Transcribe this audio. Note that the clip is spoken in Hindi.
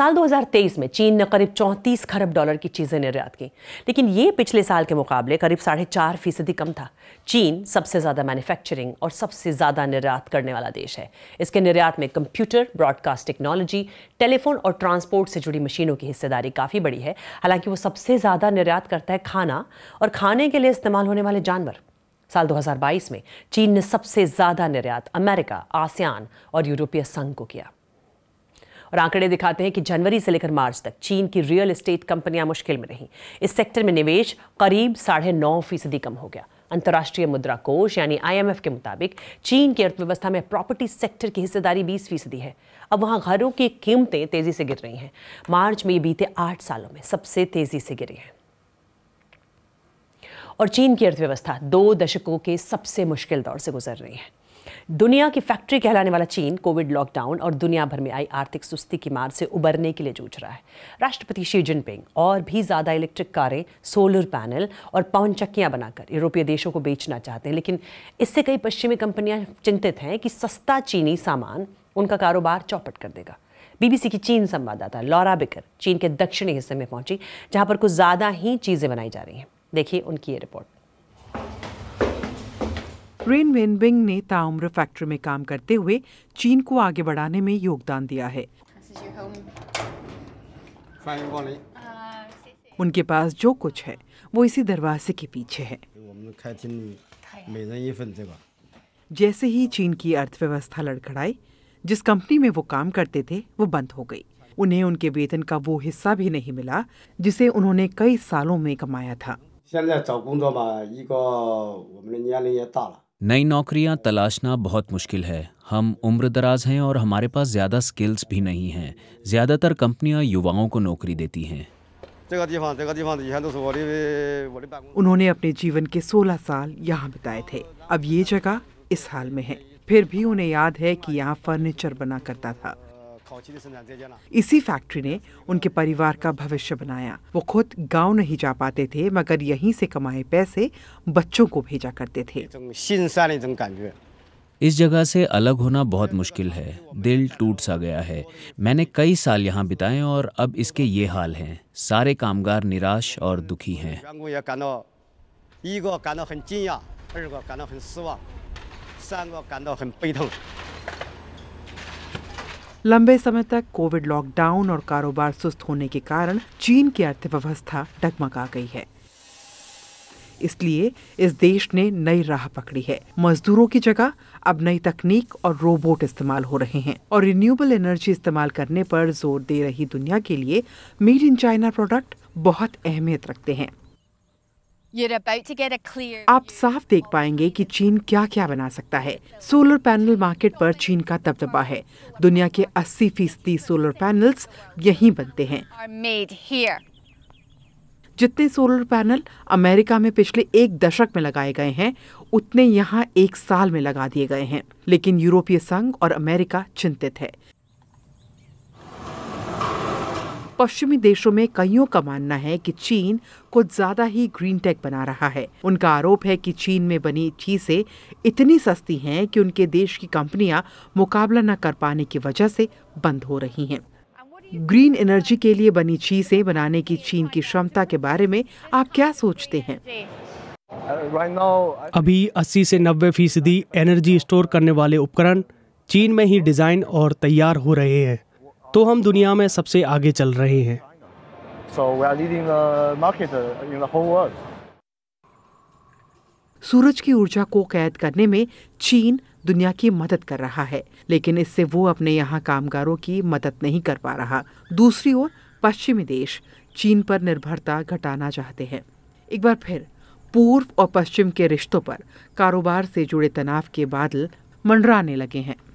साल 2023 में चीन ने करीब 34 खरब डॉलर की चीज़ें निर्यात की लेकिन ये पिछले साल के मुकाबले करीब साढ़े चार फीसदी कम था चीन सबसे ज़्यादा मैन्युफैक्चरिंग और सबसे ज़्यादा निर्यात करने वाला देश है इसके निर्यात में कंप्यूटर ब्रॉडकास्ट टेक्नोलॉजी टेलीफोन और ट्रांसपोर्ट से जुड़ी मशीनों की हिस्सेदारी काफ़ी बड़ी है हालांकि वो सबसे ज़्यादा निर्यात करता है खाना और खाने के लिए इस्तेमाल होने वाले जानवर साल 2022 में चीन ने सबसे ज़्यादा निर्यात अमेरिका आसियान और यूरोपीय संघ को किया और आंकड़े दिखाते हैं कि जनवरी से लेकर मार्च तक चीन की रियल एस्टेट कंपनियां मुश्किल में रहीं इस सेक्टर में निवेश करीब साढ़े नौ फीसदी कम हो गया अंतर्राष्ट्रीय मुद्रा कोष यानी आईएमएफ के मुताबिक चीन की अर्थव्यवस्था में प्रॉपर्टी सेक्टर की हिस्सेदारी बीस फीसदी है अब वहां घरों की कीमतें तेजी से गिर रही हैं मार्च में बीते आठ सालों में सबसे तेजी से गिरी हैं और चीन की अर्थव्यवस्था दो दशकों के सबसे मुश्किल दौर से गुजर रही है दुनिया की फैक्ट्री कहलाने वाला चीन कोविड लॉकडाउन और दुनिया भर में आई आर्थिक सुस्ती की मार से उबरने के लिए जूझ रहा है राष्ट्रपति शी जिनपिंग और भी ज़्यादा इलेक्ट्रिक कारें सोलर पैनल और पवन चक्कियाँ बनाकर यूरोपीय देशों को बेचना चाहते हैं लेकिन इससे कई पश्चिमी कंपनियां चिंतित हैं कि सस्ता चीनी सामान उनका कारोबार चौपट कर देगा बीबीसी की चीन संवाददाता लॉरा बिकर चीन के दक्षिणी हिस्से में पहुंची जहां पर कुछ ज़्यादा ही चीज़ें बनाई जा रही हैं देखिए उनकी ये रिपोर्ट रेन वेनबिंग ने ताउम्र फैक्ट्री में काम करते हुए चीन को आगे बढ़ाने में योगदान दिया है उनके पास जो कुछ है वो इसी दरवाजे के पीछे है जैसे ही चीन की अर्थव्यवस्था लड़खड़ाई जिस कंपनी में वो काम करते थे वो बंद हो गई उन्हें उनके वेतन का वो हिस्सा भी नहीं मिला जिसे उन्होंने कई सालों में कमाया था 现在找工作嘛，一个我们的年龄也大了，नई नौकरियां तलाशना बहुत मुश्किल है हम उम्र दराज हैं और हमारे पास ज़्यादा स्किल्स भी नहीं हैं ज़्यादातर कंपनियां युवाओं को नौकरी देती हैं हाँ, हाँ, हाँ, उन्होंने अपने जीवन के 16 साल यहाँ बिताए थे अब ये जगह इस हाल में है फिर भी उन्हें याद है कि यहाँ फर्नीचर बना करता था इसी फैक्ट्री ने उनके परिवार का भविष्य बनाया वो खुद गांव नहीं जा पाते थे मगर यहीं से कमाए पैसे बच्चों को भेजा करते थे तो तो इस जगह से अलग होना बहुत मुश्किल है दिल टूट सा गया है मैंने कई साल यहाँ बिताए और अब इसके ये हाल हैं सारे कामगार निराश और दुखी हैं लंबे समय तक कोविड लॉकडाउन और कारोबार सुस्त होने के कारण चीन की अर्थव्यवस्था डगमगा गई है इसलिए इस देश ने नई राह पकड़ी है मजदूरों की जगह अब नई तकनीक और रोबोट इस्तेमाल हो रहे हैं और रिन्यूएबल एनर्जी इस्तेमाल करने पर जोर दे रही दुनिया के लिए मेड इन चाइना प्रोडक्ट बहुत अहमियत रखते हैं आप साफ देख पाएंगे कि चीन क्या क्या बना सकता है सोलर पैनल मार्केट पर चीन का दबदबा है दुनिया के 80 फीसदी सोलर पैनल्स यहीं बनते हैं जितने सोलर पैनल अमेरिका में पिछले एक दशक में लगाए गए हैं उतने यहाँ एक साल में लगा दिए गए हैं लेकिन यूरोपीय संघ और अमेरिका चिंतित है पश्चिमी देशों में कईयों का मानना है कि चीन कुछ ज्यादा ही ग्रीन टेक बना रहा है उनका आरोप है कि चीन में बनी चीजें इतनी सस्ती हैं कि उनके देश की कंपनियां मुकाबला न कर पाने की वजह से बंद हो रही हैं ग्रीन एनर्जी के लिए बनी चीजें बनाने की चीन की क्षमता के बारे में आप क्या सोचते हैं अभी 80 से 90 फीसदी एनर्जी स्टोर करने वाले उपकरण चीन में ही डिजाइन और तैयार हो रहे हैं तो हम दुनिया में सबसे आगे चल रहे हैं so सूरज की ऊर्जा को कैद करने में चीन दुनिया की मदद कर रहा है लेकिन इससे वो अपने यहाँ कामगारों की मदद नहीं कर पा रहा दूसरी ओर पश्चिमी देश चीन पर निर्भरता घटाना चाहते हैं एक बार फिर पूर्व और पश्चिम के रिश्तों पर कारोबार से जुड़े तनाव के बादल मंडराने लगे हैं